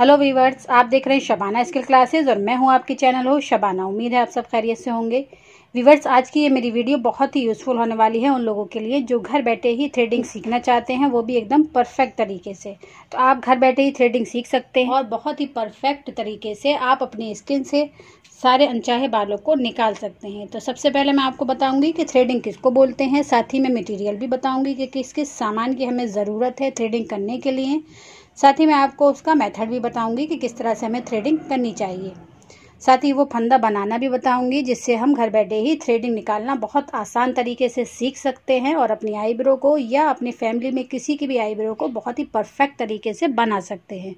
hello viewers आप देख रहे हैं शबाना स्किल क्लासेस और मैं हूं आपकी चैनल हो शबाना उम्मीद है आप सब खैरियत से होंगे वीवर्स आज की ये मेरी वीडियो बहुत ही यूज़फुल होने वाली है उन लोगों के लिए जो घर बैठे ही थ्रेडिंग सीखना चाहते हैं वो भी एकदम परफेक्ट तरीके से तो आप घर बैठे ही थ्रेडिंग सीख सकते हैं और बहुत ही परफेक्ट तरीके से आप अपनी स्किन से सारे अनचाहे बालों को निकाल सकते हैं तो सबसे पहले मैं आपको बताऊंगी कि थ्रेडिंग किसको बोलते हैं साथ ही मैं मटेरियल भी बताऊंगी कि किस किस सामान की हमें ज़रूरत है थ्रेडिंग करने के लिए साथ ही मैं आपको उसका मेथड भी बताऊंगी कि किस तरह से हमें थ्रेडिंग करनी चाहिए साथ ही वो फंदा बनाना भी बताऊंगी जिससे हम घर बैठे ही थ्रेडिंग निकालना बहुत आसान तरीके से सीख सकते हैं और अपनी आईब्रो को या अपनी फैमिली में किसी की भी आईब्रो को बहुत ही परफेक्ट तरीके से बना सकते हैं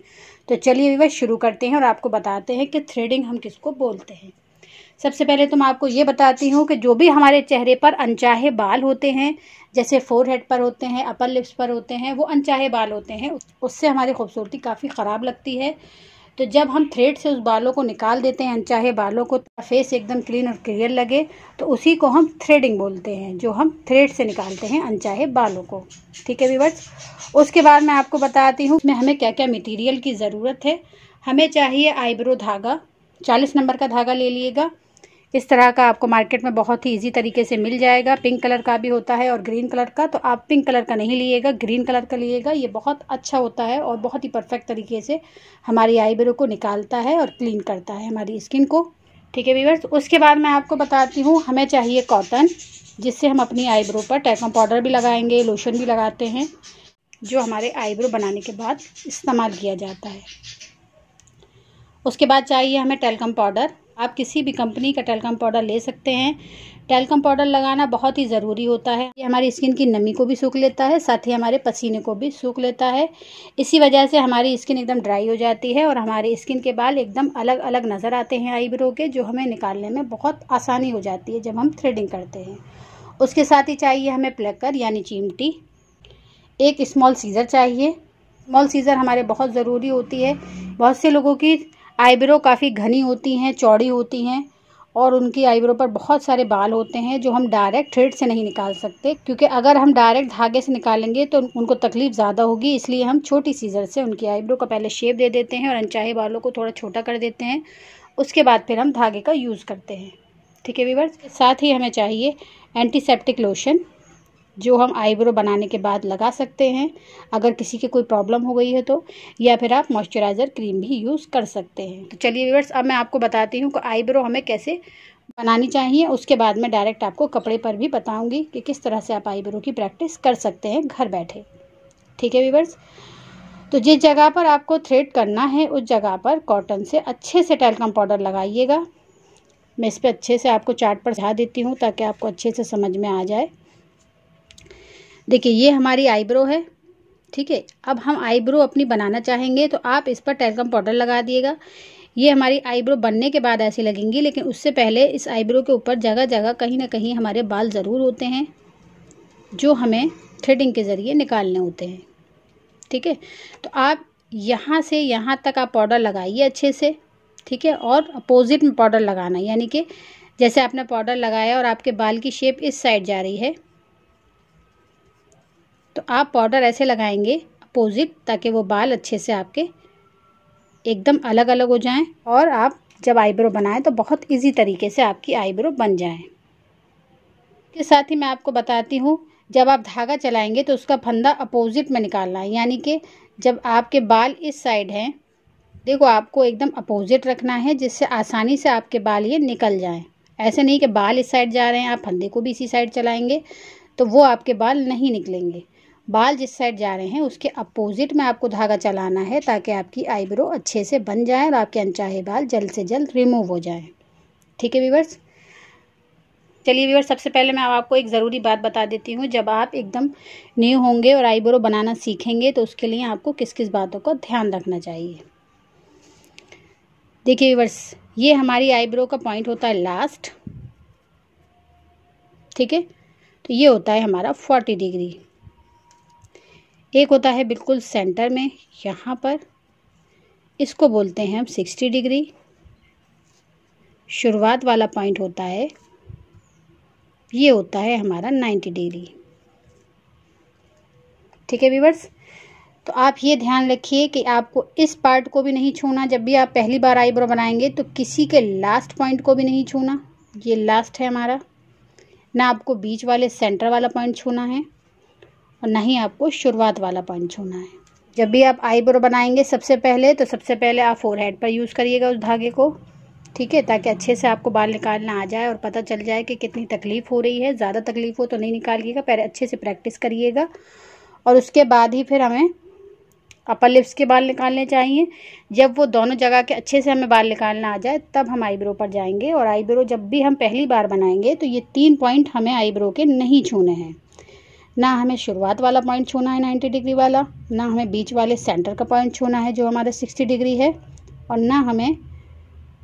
तो चलिए विवाह शुरू करते हैं और आपको बताते हैं कि थ्रेडिंग हम किसको बोलते हैं सबसे पहले तो मैं आपको ये बताती हूँ कि जो भी हमारे चेहरे पर अनचाहे बाल होते हैं जैसे फोर हेड पर होते हैं अपर लिप्स पर होते हैं वो अनचाहे बाल होते हैं उससे हमारी खूबसूरती काफ़ी ख़राब लगती है तो जब हम थ्रेड से उस बालों को निकाल देते हैं अनचाहे बालों को फेस तो एकदम क्लीन और क्लियर लगे तो उसी को हम थ्रेडिंग बोलते हैं जो हम थ्रेड से निकालते हैं अनचाहे बालों को ठीक है विवर्स उसके बाद मैं आपको बताती हूँ इसमें हमें क्या क्या मटीरियल की ज़रूरत है हमें चाहिए आईब्रो धागा चालीस नंबर का धागा ले लीजिएगा इस तरह का आपको मार्केट में बहुत ही इजी तरीके से मिल जाएगा पिंक कलर का भी होता है और ग्रीन कलर का तो आप पिंक कलर का नहीं लिएगा ग्रीन कलर का लिएगा ये बहुत अच्छा होता है और बहुत ही परफेक्ट तरीके से हमारी आईब्रो को निकालता है और क्लीन करता है हमारी स्किन को ठीक है वीवर्स उसके बाद मैं आपको बताती हूँ हमें चाहिए कॉटन जिससे हम अपनी आईब्रो पर टैकम पाउडर भी लगाएंगे लोशन भी लगाते हैं जो हमारे आईब्रो बनाने के बाद इस्तेमाल किया जाता है उसके बाद चाहिए हमें टेलकम पाउडर आप किसी भी कंपनी का टेलकम पाउडर ले सकते हैं टेलकम पाउडर लगाना बहुत ही ज़रूरी होता है ये हमारी स्किन की नमी को भी सूख लेता है साथ ही हमारे पसीने को भी सूख लेता है इसी वजह से हमारी स्किन एकदम ड्राई हो जाती है और हमारे स्किन के बाल एकदम अलग अलग नज़र आते हैं आईब्रो के जो हमें निकालने में बहुत आसानी हो जाती है जब हम थ्रेडिंग करते हैं उसके साथ ही चाहिए हमें प्लकर यानी चिमटी एक स्मॉल सीज़र चाहिए स्मॉल सीज़र हमारे बहुत ज़रूरी होती है बहुत से लोगों की आईब्रो काफ़ी घनी होती हैं चौड़ी होती हैं और उनकी आईब्रो पर बहुत सारे बाल होते हैं जो हम डायरेक्ट थ्रेड से नहीं निकाल सकते क्योंकि अगर हम डायरेक्ट धागे से निकालेंगे तो उनको तकलीफ़ ज़्यादा होगी इसलिए हम छोटी सीज़र से उनकी आईब्रो का पहले शेप दे देते हैं और अनचाहे बालों को थोड़ा छोटा कर देते हैं उसके बाद फिर हम धागे का यूज़ करते हैं ठीक है वीवर साथ ही हमें चाहिए एंटीसेप्टिक लोशन जो हम आईब्रो बनाने के बाद लगा सकते हैं अगर किसी की कोई प्रॉब्लम हो गई है तो या फिर आप मॉइस्चराइज़र क्रीम भी यूज़ कर सकते हैं तो चलिए व्यवर्स अब मैं आपको बताती हूँ कि आईब्रो हमें कैसे बनानी चाहिए उसके बाद मैं डायरेक्ट आपको कपड़े पर भी बताऊँगी कि किस तरह से आप आईब्रो की प्रैक्टिस कर सकते हैं घर बैठे ठीक है व्यवर्स तो जिस जगह पर आपको थ्रेड करना है उस जगह पर कॉटन से अच्छे से टेलकम पाउडर लगाइएगा मैं इस पर अच्छे से आपको चार्ट पर झा देती हूँ ताकि आपको अच्छे से समझ में आ जाए देखिए ये हमारी आईब्रो है ठीक है अब हम आईब्रो अपनी बनाना चाहेंगे तो आप इस पर टेलकम पाउडर लगा दिएगा ये हमारी आईब्रो बनने के बाद ऐसी लगेंगी लेकिन उससे पहले इस आईब्रो के ऊपर जगह जगह कहीं ना कहीं हमारे बाल ज़रूर होते हैं जो हमें थ्रेडिंग के ज़रिए निकालने होते हैं ठीक है तो आप यहाँ से यहाँ तक आप पाउडर लगाइए अच्छे से ठीक है और अपोजिट में पाउडर लगाना यानी कि जैसे आपने पाउडर लगाया और आपके बाल की शेप इस साइड जा रही है तो आप पाउडर ऐसे लगाएंगे अपोज़िट ताकि वो बाल अच्छे से आपके एकदम अलग अलग हो जाएं और आप जब आईब्रो बनाएं तो बहुत इजी तरीके से आपकी आईब्रो बन जाए इसके साथ ही मैं आपको बताती हूँ जब आप धागा चलाएंगे तो उसका फंदा अपोज़िट में निकालना है यानी कि जब आपके बाल इस साइड हैं देखो आपको एकदम अपोज़िट रखना है जिससे आसानी से आपके बाल ये निकल जाएँ ऐसे नहीं कि बाल इस साइड जा रहे हैं आप फंदे को भी इसी साइड चलाएंगे तो वो आपके बाल नहीं निकलेंगे बाल जिस साइड जा रहे हैं उसके अपोजिट में आपको धागा चलाना है ताकि आपकी आईब्रो अच्छे से बन जाए और आपके अनचाहे बाल जल्द से जल्द रिमूव हो जाए ठीक है व्यूवर्स चलिए व्यूवर सबसे पहले मैं आपको एक ज़रूरी बात बता देती हूँ जब आप एकदम न्यू होंगे और आईब्रो बनाना सीखेंगे तो उसके लिए आपको किस किस बातों का ध्यान रखना चाहिए देखिए व्यूवर्स ये हमारी आईब्रो का पॉइंट होता है लास्ट ठीक है तो ये होता है हमारा फोर्टी डिग्री एक होता है बिल्कुल सेंटर में यहाँ पर इसको बोलते हैं हम सिक्सटी डिग्री शुरुआत वाला पॉइंट होता है ये होता है हमारा नाइन्टी डिग्री ठीक है व्यूवर्स तो आप ये ध्यान रखिए कि आपको इस पार्ट को भी नहीं छूना जब भी आप पहली बार आईब्रो बनाएंगे तो किसी के लास्ट पॉइंट को भी नहीं छूना ये लास्ट है हमारा ना आपको बीच वाले सेंटर वाला पॉइंट छूना है और ना ही आपको शुरुआत वाला पॉइंट छूना है जब भी आप आईब्रो बनाएंगे सबसे पहले तो सबसे पहले आप फोर हेड पर यूज़ करिएगा उस धागे को ठीक है ताकि अच्छे से आपको बाल निकालना आ जाए और पता चल जाए कि कितनी तकलीफ़ हो रही है ज़्यादा तकलीफ़ हो तो नहीं निकालिएगा पहले अच्छे से प्रैक्टिस करिएगा और उसके बाद ही फिर हमें अपर लिप्स के बाल निकालने चाहिए जब वो दोनों जगह के अच्छे से हमें बाल निकालना आ जाए तब हम आईब्रो पर जाएंगे और आईब्रो जब भी हम पहली बार बनाएंगे तो ये तीन पॉइंट हमें आईब्रो के नहीं छूने हैं ना हमें शुरुआत वाला पॉइंट छूना है 90 डिग्री वाला ना हमें बीच वाले सेंटर का पॉइंट छूना है जो हमारा 60 डिग्री है और ना हमें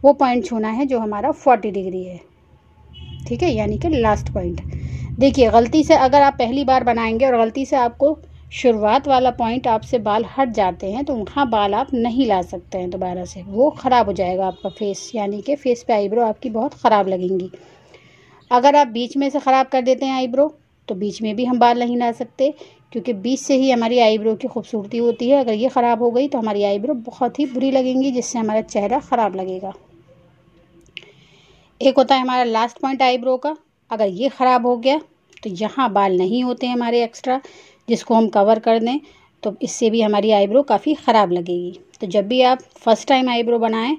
वो पॉइंट छूना है जो हमारा 40 डिग्री है ठीक है यानी कि लास्ट पॉइंट देखिए गलती से अगर आप पहली बार बनाएंगे और गलती से आपको शुरुआत वाला पॉइंट आपसे बाल हट जाते हैं तो वहाँ बाल आप नहीं ला सकते हैं दोबारा से वो ख़राब हो जाएगा आपका फेस यानी कि फेस पे आईब्रो आपकी बहुत ख़राब लगेंगी अगर आप बीच में से ख़राब कर देते हैं आईब्रो तो बीच में भी हम बाल नहीं ला सकते क्योंकि बीच से ही हमारी आईब्रो की खूबसूरती होती है अगर ये ख़राब हो गई तो हमारी आईब्रो बहुत ही बुरी लगेंगी जिससे हमारा चेहरा ख़राब लगेगा एक होता है हमारा लास्ट पॉइंट आईब्रो का अगर ये ख़राब हो गया तो यहाँ बाल नहीं होते हमारे एक्स्ट्रा जिसको हम कवर कर दें तो इससे भी हमारी आईब्रो काफ़ी ख़राब लगेगी तो जब भी आप फर्स्ट टाइम आईब्रो बनाएं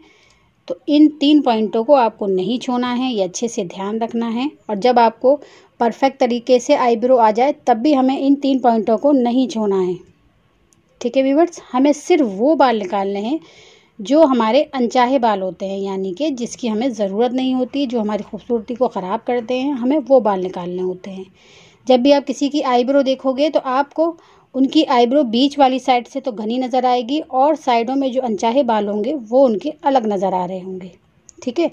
तो इन तीन पॉइंटों को आपको नहीं छूना है ये अच्छे से ध्यान रखना है और जब आपको परफेक्ट तरीके से आईब्रो आ जाए तब भी हमें इन तीन पॉइंटों को नहीं छूना है ठीक है व्यूवर्स हमें सिर्फ वो बाल निकालने हैं जो हमारे अनचाहे बाल होते हैं यानी कि जिसकी हमें ज़रूरत नहीं होती जो हमारी खूबसूरती को ख़राब करते हैं हमें वो बाल निकालने होते हैं जब भी आप किसी की आईब्रो देखोगे तो आपको उनकी आईब्रो बीच वाली साइड से तो घनी नज़र आएगी और साइडों में जो अनचाहे बाल होंगे वो उनके अलग नज़र आ रहे होंगे ठीक है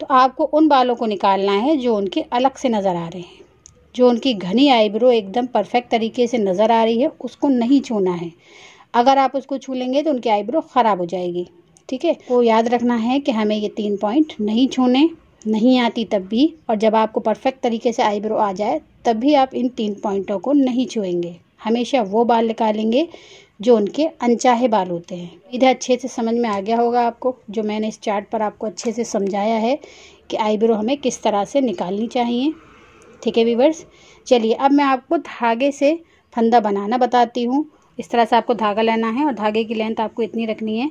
तो आपको उन बालों को निकालना है जो उनके अलग से नज़र आ रहे हैं जो उनकी घनी आईब्रो एकदम परफेक्ट तरीके से नज़र आ रही है उसको नहीं छूना है अगर आप उसको छू लेंगे तो उनकी आईब्रो ख़राब हो जाएगी ठीक है वो तो याद रखना है कि हमें ये तीन पॉइंट नहीं छूने नहीं आती तब भी और जब आपको परफेक्ट तरीके से आईब्रो आ जाए तब भी आप इन तीन पॉइंटों को नहीं छुएंगे हमेशा वो बाल निकालेंगे जो उनके अनचाहे बाल होते हैं इधर अच्छे से समझ में आ गया होगा आपको जो मैंने इस चार्ट पर आपको अच्छे से समझाया है कि आईब्रो हमें किस तरह से निकालनी चाहिए ठीक है वीवर्स चलिए अब मैं आपको धागे से फंदा बनाना बताती हूँ इस तरह से आपको धागा लेना है और धागे की लेंथ आपको इतनी रखनी है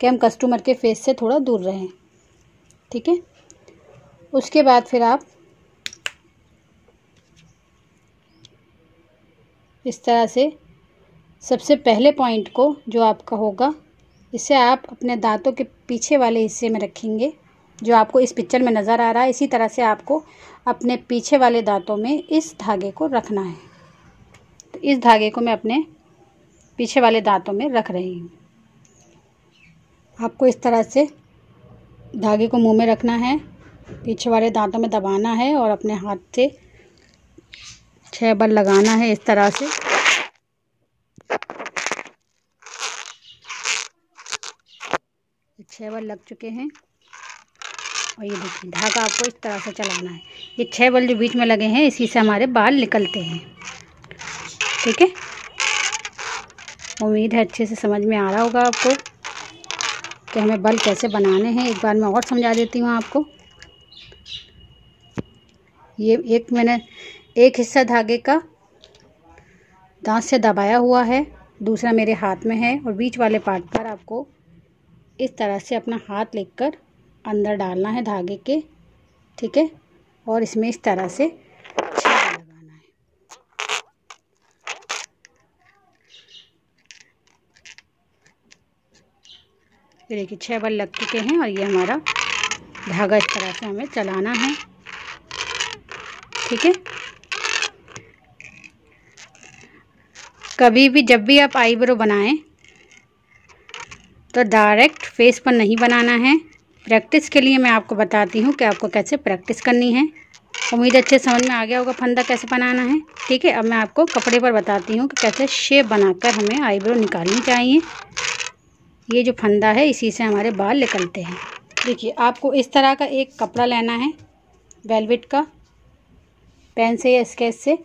कि हम कस्टमर के फेस से थोड़ा दूर रहें ठीक है उसके बाद फिर आप इस तरह से सबसे पहले पॉइंट को जो आपका होगा इसे आप अपने दांतों के पीछे वाले हिस्से में रखेंगे जो आपको इस पिक्चर में नज़र आ रहा है इसी तरह से आपको अपने पीछे वाले दांतों में इस धागे को रखना है तो इस धागे को मैं अपने पीछे वाले दांतों में रख रही हूँ आपको इस तरह से धागे को मुंह में रखना है पीछे वाले दांतों में दबाना है और अपने हाथ से छह बार लगाना है इस तरह से छह बार लग चुके हैं और ये देखिए धागा आपको इस तरह से चलाना है ये छह बल जो बीच में लगे हैं इसी से हमारे बाल निकलते हैं ठीक है उम्मीद है अच्छे से समझ में आ रहा होगा आपको कि हमें बल कैसे बनाने हैं एक बार मैं और समझा देती हूँ आपको ये एक मैंने एक हिस्सा धागे का दांत से दबाया हुआ है दूसरा मेरे हाथ में है और बीच वाले पार्ट पर आपको इस तरह से अपना हाथ लेकर अंदर डालना है धागे के ठीक है और इसमें इस तरह से लगाना है ये देखिए छः बल लग चुके हैं और ये हमारा धागा इस तरह से हमें चलाना है ठीक है कभी भी जब भी आप आईब्रो बनाएं तो डायरेक्ट फेस पर नहीं बनाना है प्रैक्टिस के लिए मैं आपको बताती हूँ कि आपको कैसे प्रैक्टिस करनी है उम्मीद अच्छे समझ में आ गया होगा फंदा कैसे बनाना है ठीक है अब मैं आपको कपड़े पर बताती हूँ कि कैसे शेप बनाकर हमें आईब्रो निकालनी चाहिए ये जो फंदा है इसी से हमारे बाल निकलते हैं देखिए आपको इस तरह का एक कपड़ा लेना है वेलवेट का पेन से या स्केच से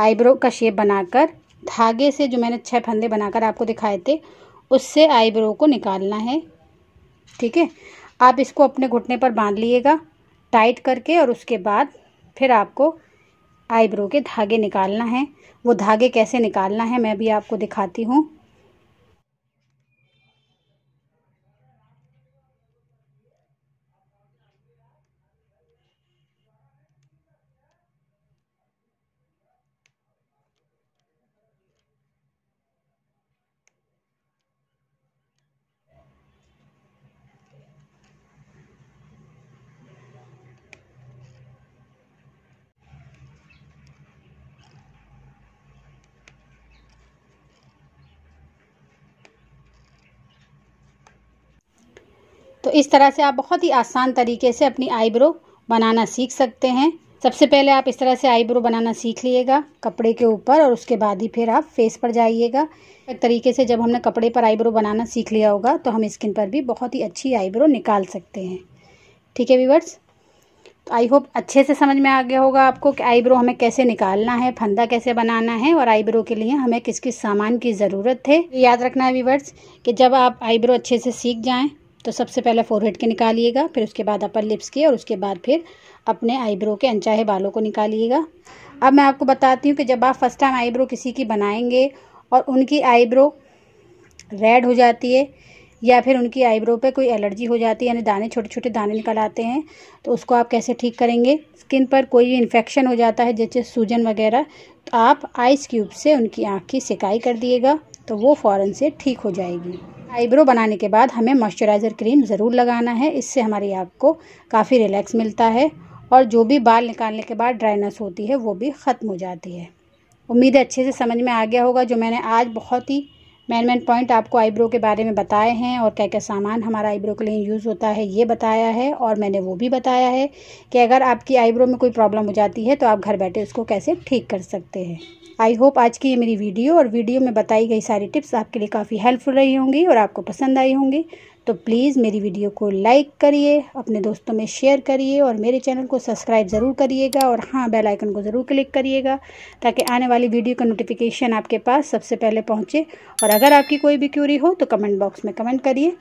आईब्रो का शेप बनाकर धागे से जो मैंने छः फंदे बनाकर आपको दिखाए थे उससे आईब्रो को निकालना है ठीक है आप इसको अपने घुटने पर बांध लीजिएगा टाइट करके और उसके बाद फिर आपको आईब्रो के धागे निकालना है वो धागे कैसे निकालना है मैं भी आपको दिखाती हूँ इस तरह से आप बहुत ही आसान तरीके से अपनी आईब्रो बनाना सीख सकते हैं सबसे पहले आप इस तरह से आईब्रो बनाना सीख लीजिएगा कपड़े के ऊपर और उसके बाद ही फिर आप फेस पर जाइएगा एक तरीके से जब हमने कपड़े पर आईब्रो बनाना सीख लिया होगा तो हम स्किन पर भी बहुत ही अच्छी आईब्रो निकाल सकते हैं ठीक है व्यूवर्स तो आई होप अच्छे से समझ में आ गया होगा आपको कि आईब्रो हमें कैसे निकालना है फंदा कैसे बनाना है और आईब्रो के लिए हमें किस किस सामान की ज़रूरत है याद रखना है व्यूवर्स कि जब आप आईब्रो अच्छे से सीख जाएँ तो सबसे पहले फोरहेड के निकालिएगा फिर उसके बाद अपर लिप्स के और उसके बाद फिर अपने आईब्रो के अनचाहे बालों को निकालिएगा अब मैं आपको बताती हूँ कि जब आप फर्स्ट टाइम आईब्रो किसी की बनाएंगे और उनकी आईब्रो रेड हो जाती है या फिर उनकी आईब्रो पे कोई एलर्जी हो जाती है यानी दाने छोटे छोटे दाने निकल आते हैं तो उसको आप कैसे ठीक करेंगे स्किन पर कोई भी इन्फेक्शन हो जाता है जैसे सूजन वगैरह तो आप आइस क्यूब से उनकी आँख की सिकाई कर दिएगा तो वो फ़ौरन से ठीक हो जाएगी आईब्रो बनाने के बाद हमें मॉइस्चराइज़र क्रीम ज़रूर लगाना है इससे हमारी आँख को काफ़ी रिलैक्स मिलता है और जो भी बाल निकालने के बाद ड्राइनेस होती है वो भी ख़त्म हो जाती है उम्मीद है अच्छे से समझ में आ गया होगा जो मैंने आज बहुत ही मेन मेन पॉइंट आपको आईब्रो के बारे में बताए हैं और क्या क्या सामान हमारा आईब्रो के लिए यूज़ होता है ये बताया है और मैंने वो भी बताया है कि अगर आपकी आईब्रो में कोई प्रॉब्लम हो जाती है तो आप घर बैठे उसको कैसे ठीक कर सकते हैं आई होप आज की ये मेरी वीडियो और वीडियो में बताई गई सारी टिप्स आपके लिए काफ़ी हेल्पफुल रही होंगी और आपको पसंद आई होंगी तो प्लीज़ मेरी वीडियो को लाइक करिए अपने दोस्तों में शेयर करिए और मेरे चैनल को सब्सक्राइब ज़रूर करिएगा और हाँ बेल आइकन को ज़रूर क्लिक करिएगा ताकि आने वाली वीडियो का नोटिफिकेशन आपके पास सबसे पहले पहुँचे और अगर आपकी कोई भी क्यूरी हो तो कमेंट बॉक्स में कमेंट करिए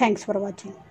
थैंक्स फॉर वॉचिंग